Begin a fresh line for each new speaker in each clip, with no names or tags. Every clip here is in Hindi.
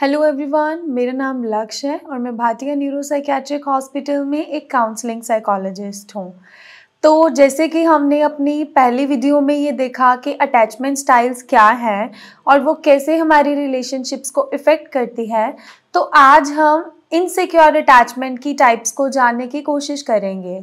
हेलो एवरीवन मेरा नाम लक्ष्य है और मैं भाटिया न्यूरो साइकेट्रिक हॉस्पिटल में एक काउंसलिंग साइकोलॉजिस्ट हूँ तो जैसे कि हमने अपनी पहली वीडियो में ये देखा कि अटैचमेंट स्टाइल्स क्या हैं और वो कैसे हमारी रिलेशनशिप्स को इफ़ेक्ट करती है तो आज हम इनसिक्योर अटैचमेंट की टाइप्स को जानने की कोशिश करेंगे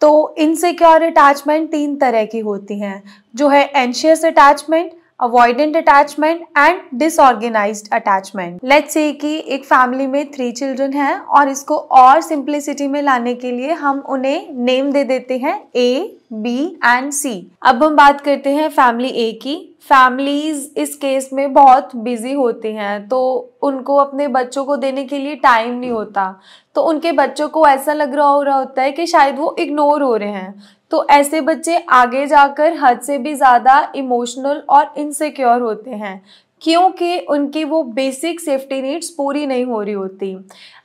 तो इनसिक्योर अटैचमेंट तीन तरह की होती हैं जो है anxious attachment avoidant attachment and disorganize attachment let's say कि एक फैमिली में थ्री चिल्ड्रन है और इसको और सिंप्लिसिटी में लाने के लिए हम उन्हें नेम दे देते हैं ए बी एंड सी अब हम बात करते हैं फैमिली ए की फैमिलीज इस केस में बहुत बिजी होती हैं तो उनको अपने बच्चों को देने के लिए टाइम नहीं होता तो उनके बच्चों को ऐसा लग रहा हो रहा होता है कि शायद वो इग्नोर हो रहे हैं तो ऐसे बच्चे आगे जाकर हद से भी ज़्यादा इमोशनल और इनसिक्योर होते हैं क्योंकि उनकी वो बेसिक सेफ्टी नीड्स पूरी नहीं हो रही होती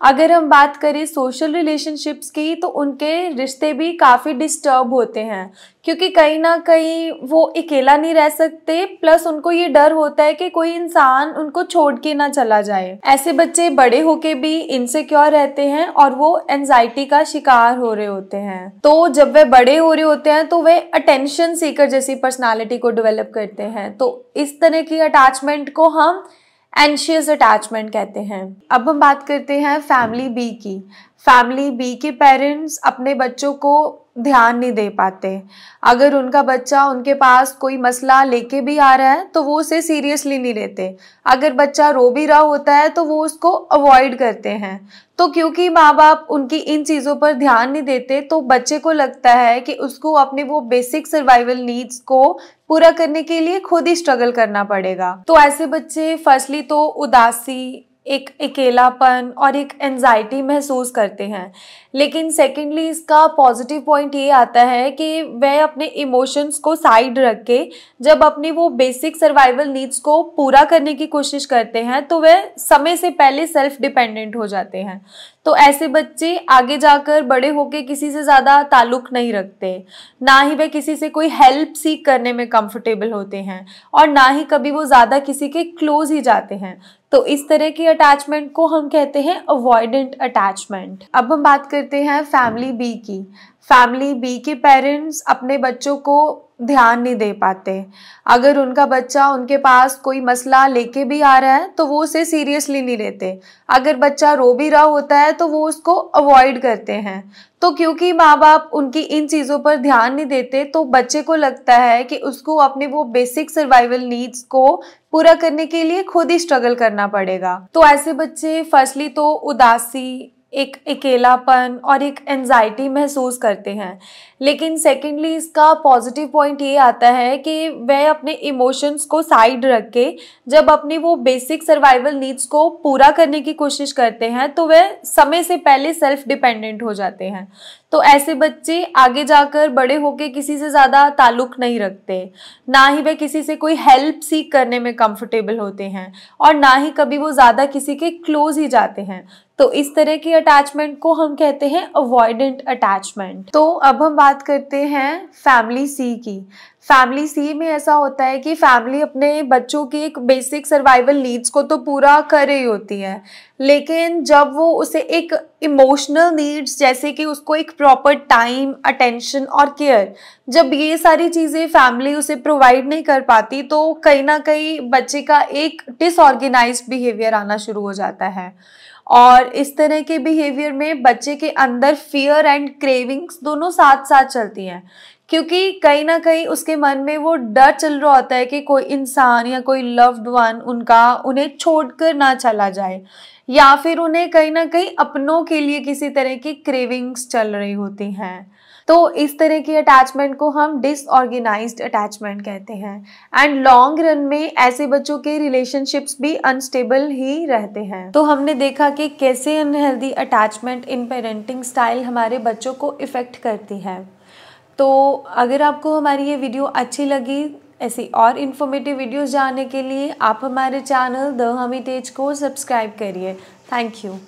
अगर हम बात करें सोशल रिलेशनशिप्स की तो उनके रिश्ते भी काफ़ी डिस्टर्ब होते हैं क्योंकि कहीं ना कहीं वो अकेला नहीं रह सकते प्लस उनको ये डर होता है कि कोई इंसान उनको छोड़ के ना चला जाए ऐसे बच्चे बड़े होके भी इनसेक्योर रहते हैं और वो एनजाइटी का शिकार हो रहे होते हैं तो जब वे बड़े हो रहे होते हैं तो वे अटेंशन सीकर जैसी पर्सनैलिटी को डेवलप करते हैं तो इस तरह की अटैचमेंट अटैचमेंट को हम एनशियस अटैचमेंट कहते हैं अब हम बात करते हैं फैमिली बी की फैमिली बी के पेरेंट्स अपने बच्चों को ध्यान नहीं दे पाते अगर उनका बच्चा उनके पास कोई मसला लेके भी आ रहा है तो वो उसे सीरियसली नहीं लेते अगर बच्चा रो भी रहा होता है तो वो उसको अवॉइड करते हैं तो क्योंकि माँ बाप उनकी इन चीज़ों पर ध्यान नहीं देते तो बच्चे को लगता है कि उसको अपने वो बेसिक सर्वाइवल नीड्स को पूरा करने के लिए खुद ही स्ट्रगल करना पड़ेगा तो ऐसे बच्चे फर्स्टली तो उदासी एक अकेलापन और एक एनजाइटी महसूस करते हैं लेकिन सेकेंडली इसका पॉजिटिव पॉइंट ये आता है कि वह अपने इमोशंस को साइड रख के जब अपनी वो बेसिक सर्वाइवल नीड्स को पूरा करने की कोशिश करते हैं तो वह समय से पहले सेल्फ डिपेंडेंट हो जाते हैं तो ऐसे बच्चे आगे जाकर बड़े होकर किसी से ज़्यादा ताल्लुक नहीं रखते ना ही वह किसी से कोई हेल्प सीख करने में कंफर्टेबल होते हैं और ना ही कभी वो ज़्यादा किसी के क्लोज ही जाते हैं तो इस तरह की अटैचमेंट को हम कहते हैं अवॉइडेंट अटैचमेंट अब हम बात करते हैं फैमिली बी की फैमिली बी के पेरेंट्स अपने बच्चों को ध्यान नहीं दे पाते अगर उनका बच्चा उनके पास कोई मसला लेके भी आ रहा है तो वो उसे सीरियसली नहीं लेते अगर बच्चा रो भी रहा होता है तो वो उसको अवॉइड करते हैं तो क्योंकि माँ बाप उनकी इन चीज़ों पर ध्यान नहीं देते तो बच्चे को लगता है कि उसको अपने वो बेसिक सर्वाइवल नीड्स को पूरा करने के लिए खुद ही स्ट्रगल करना पड़ेगा तो ऐसे बच्चे फर्स्टली तो उदासी एक अकेलापन और एक एनजाइटी महसूस करते हैं लेकिन सेकेंडली इसका पॉजिटिव पॉइंट ये आता है कि वह अपने इमोशंस को साइड रख के जब अपने वो बेसिक सर्वाइवल नीड्स को पूरा करने की कोशिश करते हैं तो वह समय से पहले सेल्फ डिपेंडेंट हो जाते हैं तो ऐसे बच्चे आगे जाकर बड़े होके किसी से ज़्यादा ताल्लुक नहीं रखते ना ही वह किसी से कोई हेल्प सीख करने में कंफर्टेबल होते हैं और ना ही कभी वो ज़्यादा किसी के क्लोज ही जाते हैं तो इस तरह की अटैचमेंट को हम कहते हैं अवॉइडेंट अटैचमेंट तो अब हम बात करते हैं फैमिली सी की फैमिली सी में ऐसा होता है कि फैमिली अपने बच्चों की एक बेसिक सर्वाइवल नीड्स को तो पूरा कर रही होती है लेकिन जब वो उसे एक इमोशनल नीड्स जैसे कि उसको एक प्रॉपर टाइम अटेंशन और केयर जब ये सारी चीज़ें फैमिली उसे प्रोवाइड नहीं कर पाती तो कहीं ना कहीं बच्चे का एक डिसऑर्गेनाइज बिहेवियर आना शुरू हो जाता है और इस तरह के बिहेवियर में बच्चे के अंदर फियर एंड क्रेविंग्स दोनों साथ साथ चलती हैं क्योंकि कहीं ना कहीं उसके मन में वो डर चल रहा होता है कि कोई इंसान या कोई लव्ड वन उनका उन्हें छोड़कर ना चला जाए या फिर उन्हें कहीं ना कहीं अपनों के लिए किसी तरह की क्रेविंग्स चल रही होती हैं तो इस तरह की अटैचमेंट को हम डिसऑर्गेनाइज अटैचमेंट कहते हैं एंड लॉन्ग रन में ऐसे बच्चों के रिलेशनशिप्स भी अनस्टेबल ही रहते हैं तो हमने देखा कि कैसे unhealthy attachment in parenting style हमारे बच्चों को इफेक्ट करती है तो अगर आपको हमारी ये वीडियो अच्छी लगी ऐसी और इन्फॉर्मेटिव वीडियोस जानने के लिए आप हमारे चैनल द हमी तेज को सब्सक्राइब करिए थैंक यू